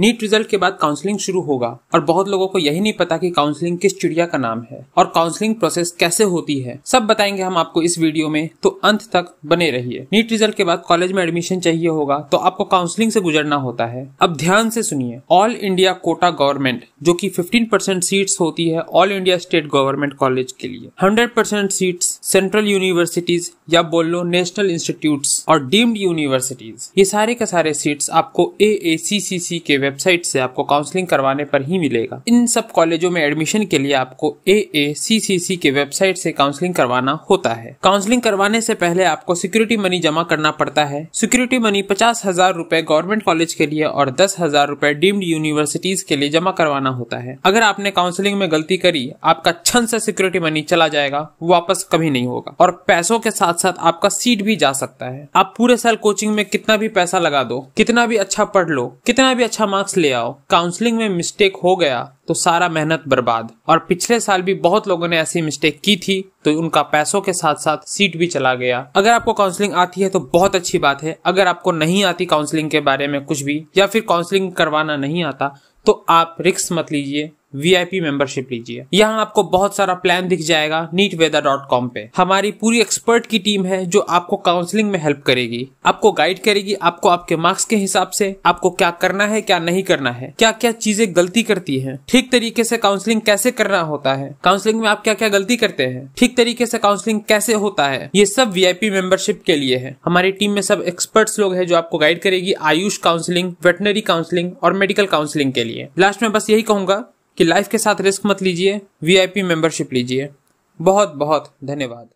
NEET result के बाद counselling शुरू होगा और बहुत लोगों को यही नहीं पता कि काउंसलिंग किस चिड़िया का नाम है और काउंसलिंग प्रोसेस कैसे होती है सब बताएंगे हम आपको इस वीडियो में तो अंत तक बने रहिए नीट रिजल्ट के बाद कॉलेज में एडमिशन चाहिए होगा तो आपको काउंसलिंग से गुजरना होता है अब ध्यान से सुनिए ऑल इंडिया कोटा गवर्नमेंट जो की फिफ्टीन परसेंट सीट्स होती है all India state government college के लिए hundred percent seat central universities या बोल लो नेशनल इंस्टीट्यूट और डीम्ड यूनिवर्सिटीज ये सारे के सारे सीट्स आपको ए के वेबसाइट से आपको काउंसलिंग करवाने पर ही मिलेगा इन सब कॉलेजों में एडमिशन के लिए आपको ए ए सी सी सी के वेबसाइट से काउंसलिंग करवाना होता है काउंसलिंग करवाने से पहले आपको सिक्योरिटी मनी जमा करना पड़ता है सिक्योरिटी मनी पचास हजार रूपए गवर्नमेंट कॉलेज के लिए और दस हजार रूपए डीम्ड यूनिवर्सिटीज के लिए जमा करवाना होता है अगर आपने काउंसलिंग में गलती करी आपका छन से सिक्योरिटी मनी चला जाएगा वापस कभी नहीं होगा और पैसों के साथ साथ आपका सीट भी जा सकता है आप पूरे साल कोचिंग में कितना भी पैसा लगा दो कितना भी अच्छा पढ़ लो कितना भी अच्छा मार्क्स ले आओ काउंसलिंग में मिस्टेक हो गया तो सारा मेहनत बर्बाद और पिछले साल भी बहुत लोगों ने ऐसी मिस्टेक की थी तो उनका पैसों के साथ साथ सीट भी चला गया अगर आपको काउंसलिंग आती है तो बहुत अच्छी बात है अगर आपको नहीं आती काउंसलिंग के बारे में कुछ भी या फिर काउंसलिंग करवाना नहीं आता तो आप रिक्स मत लीजिए वीआईपी मेंबरशिप लीजिए यहाँ आपको बहुत सारा प्लान दिख जाएगा नीट वेदर डॉट कॉम पे हमारी पूरी एक्सपर्ट की टीम है जो आपको काउंसलिंग में हेल्प करेगी आपको गाइड करेगी आपको आपके मार्क्स के हिसाब से आपको क्या करना है क्या नहीं करना है क्या क्या चीजें गलती करती है ठीक तरीके से काउंसलिंग कैसे करना होता है काउंसलिंग में आप क्या क्या गलती करते हैं ठीक तरीके से काउंसलिंग कैसे होता है ये सब वीआईपी मेंबरशिप के लिए है हमारी टीम में सब एक्सपर्ट्स लोग है जो आपको गाइड करेगी आयुष काउंसलिंग वेटनरी काउंसलिंग और मेडिकल काउंसलिंग के लिए लास्ट में बस यही कहूंगा कि लाइफ के साथ रिस्क मत लीजिए वीआईपी मेंबरशिप लीजिए बहुत बहुत धन्यवाद